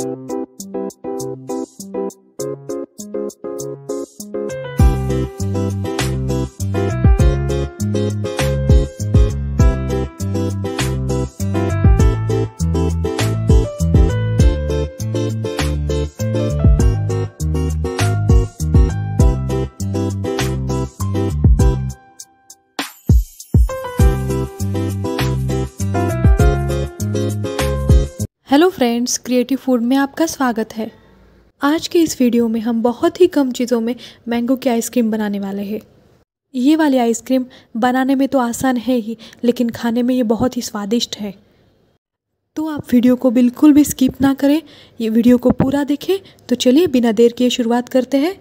thank you hello friends creative food में आपका स्वागत है आज के इस वीडियो में हम बहुत ही कम चीज़ों में मैंगो की आइसक्रीम बनाने वाले हैं ये वाली आइसक्रीम बनाने में तो आसान है ही लेकिन खाने में ये बहुत ही स्वादिष्ट है तो आप वीडियो को बिल्कुल भी स्किप ना करें ये वीडियो को पूरा देखें तो चलिए बिना देर किए शुरुआत करते हैं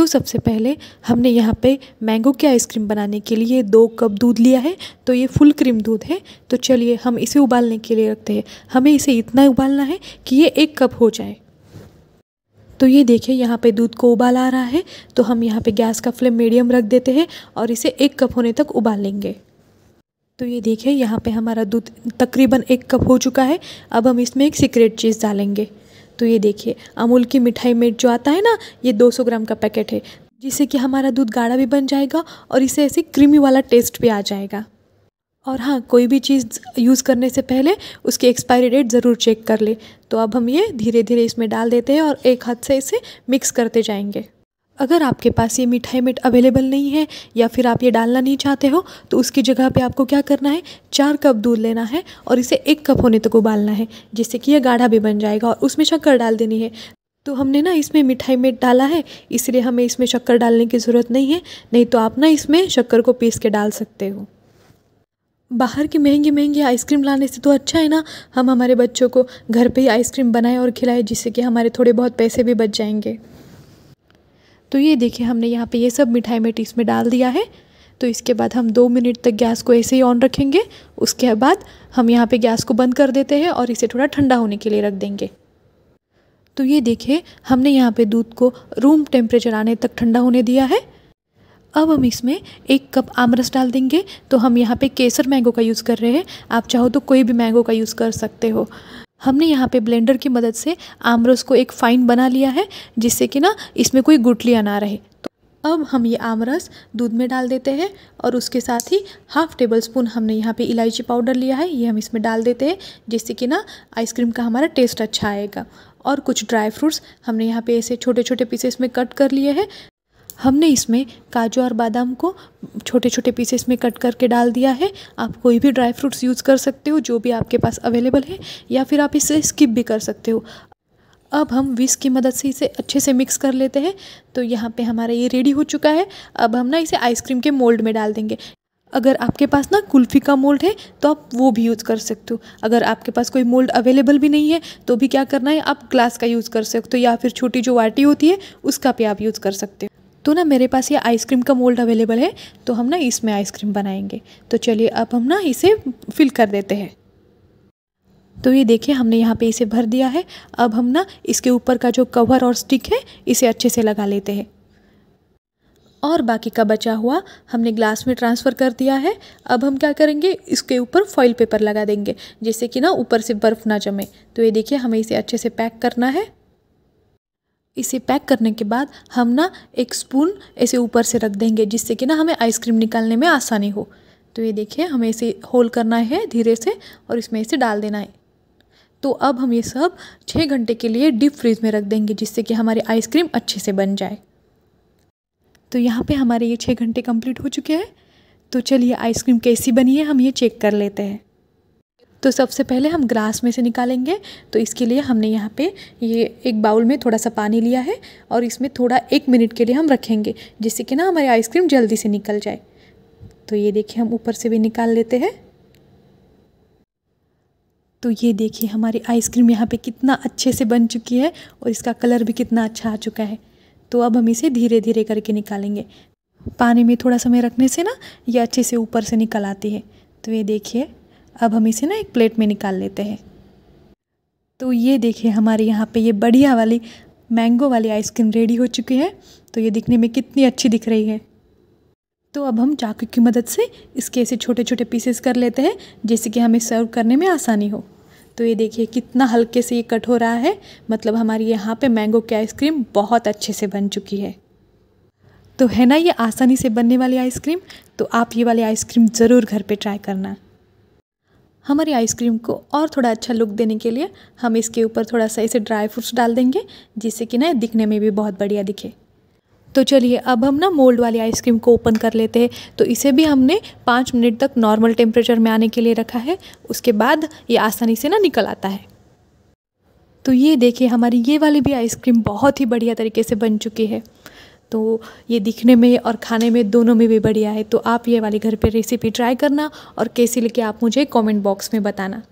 तो सबसे पहले हमने यहाँ पे मैंगो की आइसक्रीम बनाने के लिए दो कप दूध लिया है तो ये फुल क्रीम दूध है तो चलिए हम इसे उबालने के लिए रखते हैं हमें इसे इतना उबालना है कि ये एक कप हो जाए तो ये देखिए यहाँ पे दूध को उबाल आ रहा है तो हम यहाँ पे गैस का फ्लेम मीडियम रख देते हैं और इसे एक कप होने तक उबाल लेंगे तो ये देखिए यहाँ पे हमारा दूध तकरीबन एक कप हो चुका है अब हम इसमें एक सीक्रेट चीज़ डालेंगे तो ये देखिए अमूल की मिठाई मेट जो आता है ना ये 200 ग्राम का पैकेट है जिससे कि हमारा दूध गाढ़ा भी बन जाएगा और इसे ऐसे क्रीमी वाला टेस्ट भी आ जाएगा और हाँ कोई भी चीज़ यूज़ करने से पहले उसकी एक्सपायरी डेट ज़रूर चेक कर ले तो अब हम ये धीरे धीरे इसमें डाल देते हैं और एक हाथ से इसे मिक्स करते जाएंगे अगर आपके पास ये मिठाई मिट अवेलेबल नहीं है या फिर आप ये डालना नहीं चाहते हो तो उसकी जगह पे आपको क्या करना है चार कप दूध लेना है और इसे एक कप होने तक उबालना है जिससे कि ये गाढ़ा भी बन जाएगा और उसमें शक्कर डाल देनी है तो हमने ना इसमें मिठाई मिट डाला है इसलिए हमें इसमें शक्कर डालने की ज़रूरत नहीं है नहीं तो आप ना इसमें शक्कर को पीस के डाल सकते हो बाहर की महंगी महंगी आइसक्रीम लाने से तो अच्छा है ना हम हमारे बच्चों को घर पे ही आइसक्रीम बनाएं और खिलाएं जिससे कि हमारे थोड़े बहुत पैसे भी बच जाएंगे तो ये देखिए हमने यहाँ पे ये सब मिठाई मेट इसमें डाल दिया है तो इसके बाद हम दो मिनट तक गैस को ऐसे ही ऑन रखेंगे उसके बाद हम यहाँ पे गैस को बंद कर देते हैं और इसे थोड़ा ठंडा होने के लिए रख देंगे तो ये देखिए हमने यहाँ पे दूध को रूम टेम्परेचर आने तक ठंडा होने दिया है अब हम इसमें एक कप आमरस डाल देंगे तो हम यहाँ पे केसर मैंगो का यूज़ कर रहे हैं आप चाहो तो कोई भी मैंगो का यूज़ कर सकते हो हमने यहाँ पे ब्लेंडर की मदद से आमरस को एक फाइन बना लिया है जिससे कि ना इसमें कोई गुटलियाँ ना रहे तो अब हम ये आमरस दूध में डाल देते हैं और उसके साथ ही हाफ़ टेबल स्पून हमने यहाँ पे इलायची पाउडर लिया है ये हम इसमें डाल देते हैं जिससे कि ना आइसक्रीम का हमारा टेस्ट अच्छा आएगा और कुछ ड्राई फ्रूट्स हमने यहाँ पे ऐसे छोटे छोटे पीसेस में कट कर लिए हैं हमने इसमें काजू और बादाम को छोटे छोटे पीसेस में कट करके डाल दिया है आप कोई भी ड्राई फ्रूट्स यूज़ कर सकते हो जो भी आपके पास अवेलेबल है या फिर आप इसे स्किप भी कर सकते हो अब हम विस की मदद से इसे अच्छे से मिक्स कर लेते हैं तो यहाँ पे हमारा ये रेडी हो चुका है अब हम ना इसे आइसक्रीम के मोल्ड में डाल देंगे अगर आपके पास ना कुल्फ़ी का मोल्ड है तो आप वो भी यूज़ कर सकते हो अगर आपके पास कोई मोल्ड अवेलेबल भी नहीं है तो भी क्या करना है आप ग्लास का यूज़ कर सकते हो या फिर छोटी जो वाटी होती है उसका भी आप यूज़ कर सकते हो तो ना मेरे पास ये आइसक्रीम का मोल्ड अवेलेबल है तो हम ना इसमें आइसक्रीम बनाएंगे तो चलिए अब हम ना इसे फिल कर देते हैं तो ये देखिए हमने यहाँ पे इसे भर दिया है अब हम ना इसके ऊपर का जो कवर और स्टिक है इसे अच्छे से लगा लेते हैं और बाकी का बचा हुआ हमने ग्लास में ट्रांसफ़र कर दिया है अब हम क्या करेंगे इसके ऊपर फॉइल पेपर लगा देंगे जैसे कि ना ऊपर से बर्फ़ ना जमे तो ये देखिए हमें इसे अच्छे से पैक करना है इसे पैक करने के बाद हम ना एक स्पून ऐसे ऊपर से रख देंगे जिससे कि ना हमें आइसक्रीम निकालने में आसानी हो तो ये देखिए हमें इसे होल करना है धीरे से और इसमें इसे डाल देना है तो अब हम ये सब छः घंटे के लिए डीप फ्रीज में रख देंगे जिससे कि हमारी आइसक्रीम अच्छे से बन जाए तो यहाँ पे हमारे ये छः घंटे कंप्लीट हो चुके हैं तो चलिए आइसक्रीम कैसी बनी है हम ये चेक कर लेते हैं तो सबसे पहले हम ग्रास में से निकालेंगे तो इसके लिए हमने यहाँ पे ये एक बाउल में थोड़ा सा पानी लिया है और इसमें थोड़ा एक मिनट के लिए हम रखेंगे जिससे कि ना हमारी आइसक्रीम जल्दी से निकल जाए तो ये देखिए हम ऊपर से भी निकाल लेते हैं तो ये देखिए हमारी आइसक्रीम यहाँ पे कितना अच्छे से बन चुकी है और इसका कलर भी कितना अच्छा आ चुका है तो अब हम इसे धीरे धीरे करके निकालेंगे पानी में थोड़ा समय रखने से ना ये अच्छे से ऊपर से निकल आती है तो ये देखिए अब हम इसे ना एक प्लेट में निकाल लेते हैं तो ये देखिए हमारे यहाँ पे ये बढ़िया वाली मैंगो वाली आइसक्रीम रेडी हो चुकी है तो ये दिखने में कितनी अच्छी दिख रही है तो अब हम चाकू की मदद से इसके ऐसे छोटे छोटे पीसेस कर लेते हैं जैसे कि हमें सर्व करने में आसानी हो तो ये देखिए कितना हल्के से ये कट हो रहा है मतलब हमारी यहाँ पे मैंगो की आइसक्रीम बहुत अच्छे से बन चुकी है तो है ना ये आसानी से बनने वाली आइसक्रीम तो आप ये वाली आइसक्रीम ज़रूर घर पे ट्राई करना हमारी आइसक्रीम को और थोड़ा अच्छा लुक देने के लिए हम इसके ऊपर थोड़ा सा इसे ड्राई फ्रूट्स डाल देंगे जिससे कि ना दिखने में भी बहुत बढ़िया दिखे तो चलिए अब हम ना मोल्ड वाली आइसक्रीम को ओपन कर लेते हैं तो इसे भी हमने पाँच मिनट तक नॉर्मल टेम्परेचर में आने के लिए रखा है उसके बाद ये आसानी से ना निकल आता है तो ये देखिए हमारी ये वाली भी आइसक्रीम बहुत ही बढ़िया तरीके से बन चुकी है तो ये दिखने में और खाने में दोनों में भी बढ़िया है तो आप ये वाली घर पर रेसिपी ट्राई करना और कैसी लेके आप मुझे कॉमेंट बॉक्स में बताना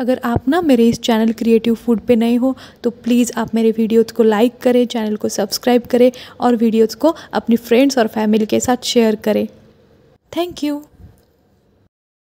अगर आप ना मेरे इस चैनल क्रिएटिव फूड पे नए हो तो प्लीज़ आप मेरे वीडियोज़ को लाइक करें चैनल को सब्सक्राइब करें और वीडियोज़ को अपनी फ्रेंड्स और फैमिली के साथ शेयर करें थैंक यू